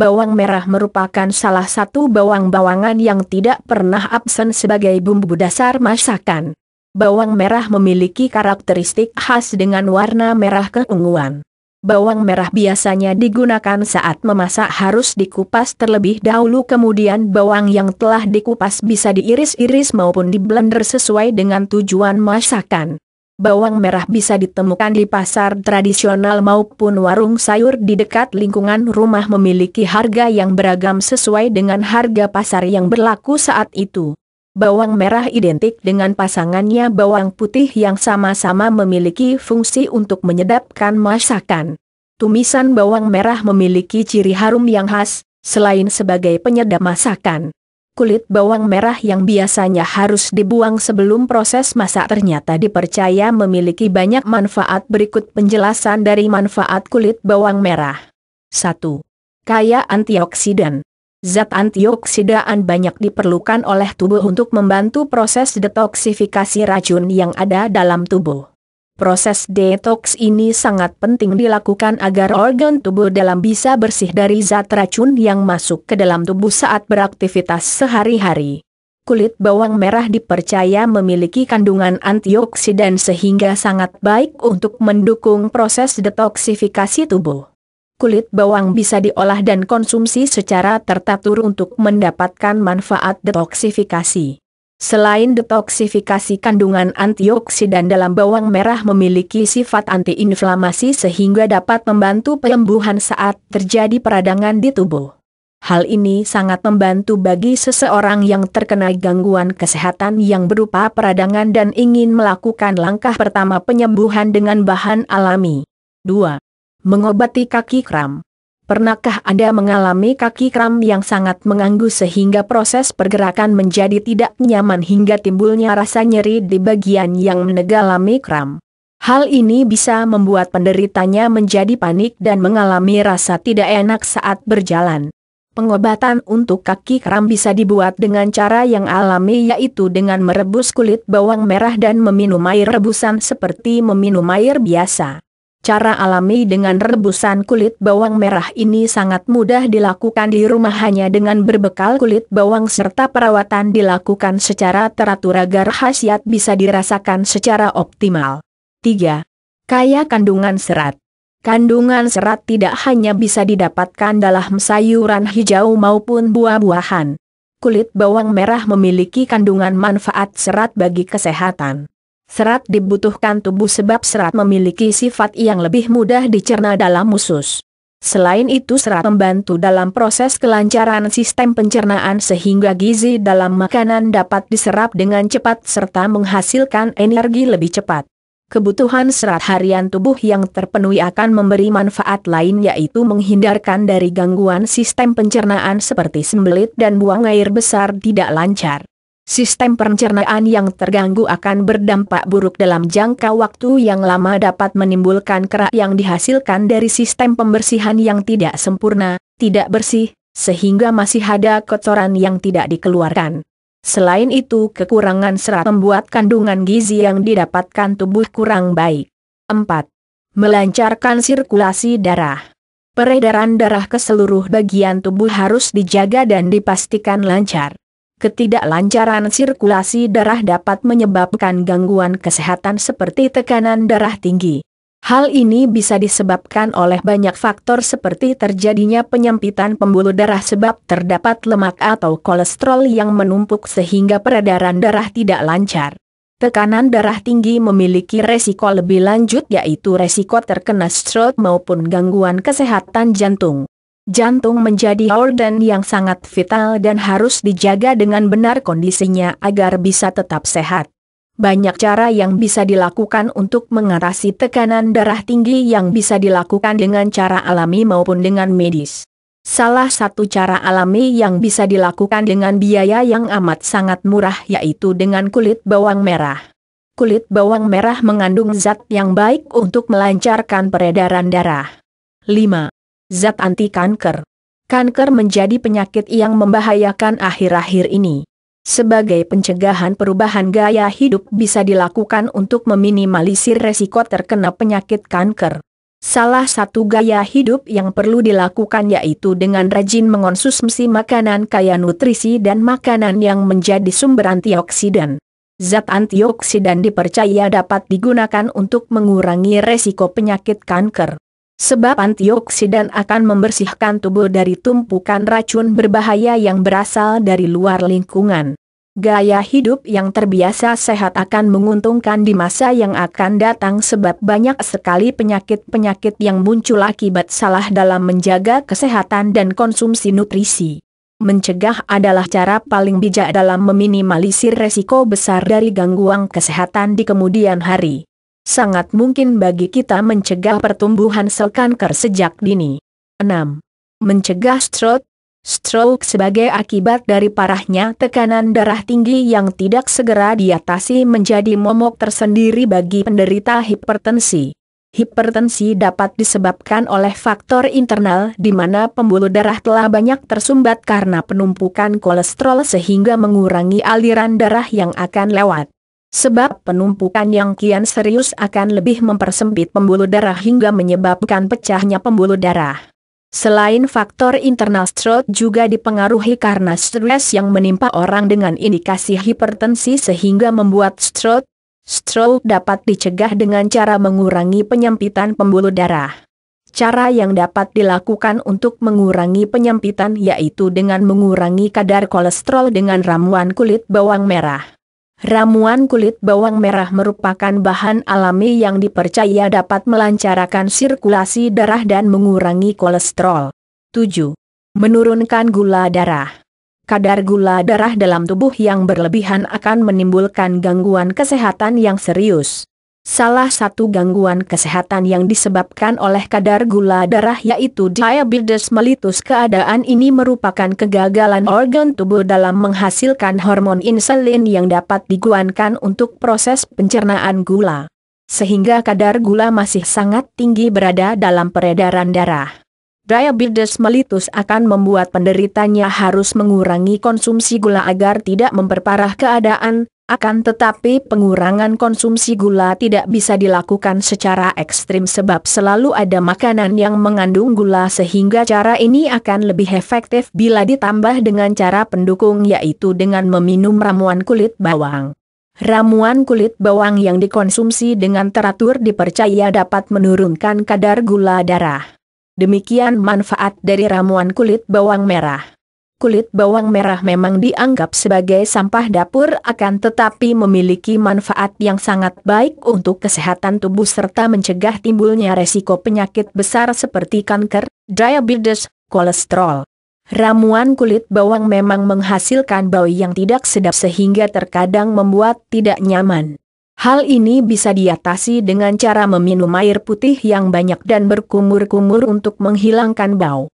bawang merah merupakan salah satu bawang-bawangan yang tidak pernah absen sebagai bumbu dasar masakan. Bawang merah memiliki karakteristik khas dengan warna merah keunguan. Bawang merah biasanya digunakan saat memasak harus dikupas terlebih dahulu kemudian bawang yang telah dikupas bisa diiris-iris maupun di blender sesuai dengan tujuan masakan bawang merah bisa ditemukan di pasar tradisional maupun warung sayur di dekat lingkungan rumah memiliki harga yang beragam sesuai dengan harga pasar yang berlaku saat itu. Bawang merah identik dengan pasangannya bawang putih yang sama-sama memiliki fungsi untuk menyedapkan masakan. Tumisan bawang merah memiliki ciri harum yang khas, selain sebagai penyedap masakan kulit bawang merah yang biasanya harus dibuang sebelum proses masak ternyata dipercaya memiliki banyak manfaat berikut penjelasan dari manfaat kulit bawang merah. 1. Kaya antioksidan. Zat antioksidan banyak diperlukan oleh tubuh untuk membantu proses detoksifikasi racun yang ada dalam tubuh. Proses detox ini sangat penting dilakukan agar organ tubuh dalam bisa bersih dari zat racun yang masuk ke dalam tubuh saat beraktivitas sehari-hari. Kulit bawang merah dipercaya memiliki kandungan antioksidan sehingga sangat baik untuk mendukung proses detoksifikasi tubuh. Kulit bawang bisa diolah dan konsumsi secara tertatur untuk mendapatkan manfaat detoksifikasi. Selain detoksifikasi kandungan antioksidan dalam bawang merah memiliki sifat antiinflamasi sehingga dapat membantu penyembuhan saat terjadi peradangan di tubuh. Hal ini sangat membantu bagi seseorang yang terkena gangguan kesehatan yang berupa peradangan dan ingin melakukan langkah pertama penyembuhan dengan bahan alami. 2. Mengobati kaki kram Pernahkah Anda mengalami kaki kram yang sangat mengganggu sehingga proses pergerakan menjadi tidak nyaman hingga timbulnya rasa nyeri di bagian yang menegalami kram? Hal ini bisa membuat penderitanya menjadi panik dan mengalami rasa tidak enak saat berjalan. Pengobatan untuk kaki kram bisa dibuat dengan cara yang alami yaitu dengan merebus kulit bawang merah dan meminum air rebusan seperti meminum air biasa. Cara alami dengan rebusan kulit bawang merah ini sangat mudah dilakukan di rumah hanya dengan berbekal kulit bawang serta perawatan dilakukan secara teratur agar khasiat bisa dirasakan secara optimal. 3. Kaya kandungan serat Kandungan serat tidak hanya bisa didapatkan dalam sayuran hijau maupun buah-buahan. Kulit bawang merah memiliki kandungan manfaat serat bagi kesehatan. Serat dibutuhkan tubuh sebab serat memiliki sifat yang lebih mudah dicerna dalam usus. Selain itu serat membantu dalam proses kelancaran sistem pencernaan sehingga gizi dalam makanan dapat diserap dengan cepat serta menghasilkan energi lebih cepat. Kebutuhan serat harian tubuh yang terpenuhi akan memberi manfaat lain yaitu menghindarkan dari gangguan sistem pencernaan seperti sembelit dan buang air besar tidak lancar. Sistem pencernaan yang terganggu akan berdampak buruk dalam jangka waktu yang lama dapat menimbulkan kerak yang dihasilkan dari sistem pembersihan yang tidak sempurna, tidak bersih, sehingga masih ada kotoran yang tidak dikeluarkan. Selain itu kekurangan serat membuat kandungan gizi yang didapatkan tubuh kurang baik. 4. Melancarkan sirkulasi darah. Peredaran darah ke seluruh bagian tubuh harus dijaga dan dipastikan lancar. Ketidaklancaran sirkulasi darah dapat menyebabkan gangguan kesehatan seperti tekanan darah tinggi. Hal ini bisa disebabkan oleh banyak faktor seperti terjadinya penyempitan pembuluh darah sebab terdapat lemak atau kolesterol yang menumpuk sehingga peredaran darah tidak lancar. Tekanan darah tinggi memiliki resiko lebih lanjut yaitu resiko terkena stroke maupun gangguan kesehatan jantung. Jantung menjadi organ yang sangat vital dan harus dijaga dengan benar kondisinya agar bisa tetap sehat. Banyak cara yang bisa dilakukan untuk mengatasi tekanan darah tinggi yang bisa dilakukan dengan cara alami maupun dengan medis. Salah satu cara alami yang bisa dilakukan dengan biaya yang amat sangat murah yaitu dengan kulit bawang merah. Kulit bawang merah mengandung zat yang baik untuk melancarkan peredaran darah. 5 zat anti-kanker. Kanker menjadi penyakit yang membahayakan akhir-akhir ini. Sebagai pencegahan perubahan gaya hidup bisa dilakukan untuk meminimalisir resiko terkena penyakit kanker. Salah satu gaya hidup yang perlu dilakukan yaitu dengan rajin mengonsumsi makanan kaya nutrisi dan makanan yang menjadi sumber antioksidan. Zat antioksidan dipercaya dapat digunakan untuk mengurangi resiko penyakit kanker. Sebab antioksidan akan membersihkan tubuh dari tumpukan racun berbahaya yang berasal dari luar lingkungan. Gaya hidup yang terbiasa sehat akan menguntungkan di masa yang akan datang sebab banyak sekali penyakit-penyakit yang muncul akibat salah dalam menjaga kesehatan dan konsumsi nutrisi. Mencegah adalah cara paling bijak dalam meminimalisir resiko besar dari gangguan kesehatan di kemudian hari sangat mungkin bagi kita mencegah pertumbuhan sel kanker sejak dini. 6. Mencegah stroke Stroke sebagai akibat dari parahnya tekanan darah tinggi yang tidak segera diatasi menjadi momok tersendiri bagi penderita hipertensi. Hipertensi dapat disebabkan oleh faktor internal di mana pembuluh darah telah banyak tersumbat karena penumpukan kolesterol sehingga mengurangi aliran darah yang akan lewat. Sebab penumpukan yang kian serius akan lebih mempersempit pembuluh darah hingga menyebabkan pecahnya pembuluh darah. Selain faktor internal stroke juga dipengaruhi karena stres yang menimpa orang dengan indikasi hipertensi sehingga membuat stroke. Stroke dapat dicegah dengan cara mengurangi penyempitan pembuluh darah. Cara yang dapat dilakukan untuk mengurangi penyempitan yaitu dengan mengurangi kadar kolesterol dengan ramuan kulit bawang merah. Ramuan kulit bawang merah merupakan bahan alami yang dipercaya dapat melancarkan sirkulasi darah dan mengurangi kolesterol. 7. Menurunkan gula darah. Kadar gula darah dalam tubuh yang berlebihan akan menimbulkan gangguan kesehatan yang serius. Salah satu gangguan kesehatan yang disebabkan oleh kadar gula darah yaitu diabetes melitus keadaan ini merupakan kegagalan organ tubuh dalam menghasilkan hormon insulin yang dapat diguankan untuk proses pencernaan gula. Sehingga kadar gula masih sangat tinggi berada dalam peredaran darah. Diabetes melitus akan membuat penderitanya harus mengurangi konsumsi gula agar tidak memperparah keadaan, akan tetapi pengurangan konsumsi gula tidak bisa dilakukan secara ekstrim sebab selalu ada makanan yang mengandung gula sehingga cara ini akan lebih efektif bila ditambah dengan cara pendukung yaitu dengan meminum ramuan kulit bawang. Ramuan kulit bawang yang dikonsumsi dengan teratur dipercaya dapat menurunkan kadar gula darah. Demikian manfaat dari ramuan kulit bawang merah. Kulit bawang merah memang dianggap sebagai sampah dapur akan tetapi memiliki manfaat yang sangat baik untuk kesehatan tubuh serta mencegah timbulnya resiko penyakit besar seperti kanker, diabetes, kolesterol. Ramuan kulit bawang memang menghasilkan bau yang tidak sedap sehingga terkadang membuat tidak nyaman. Hal ini bisa diatasi dengan cara meminum air putih yang banyak dan berkumur-kumur untuk menghilangkan bau.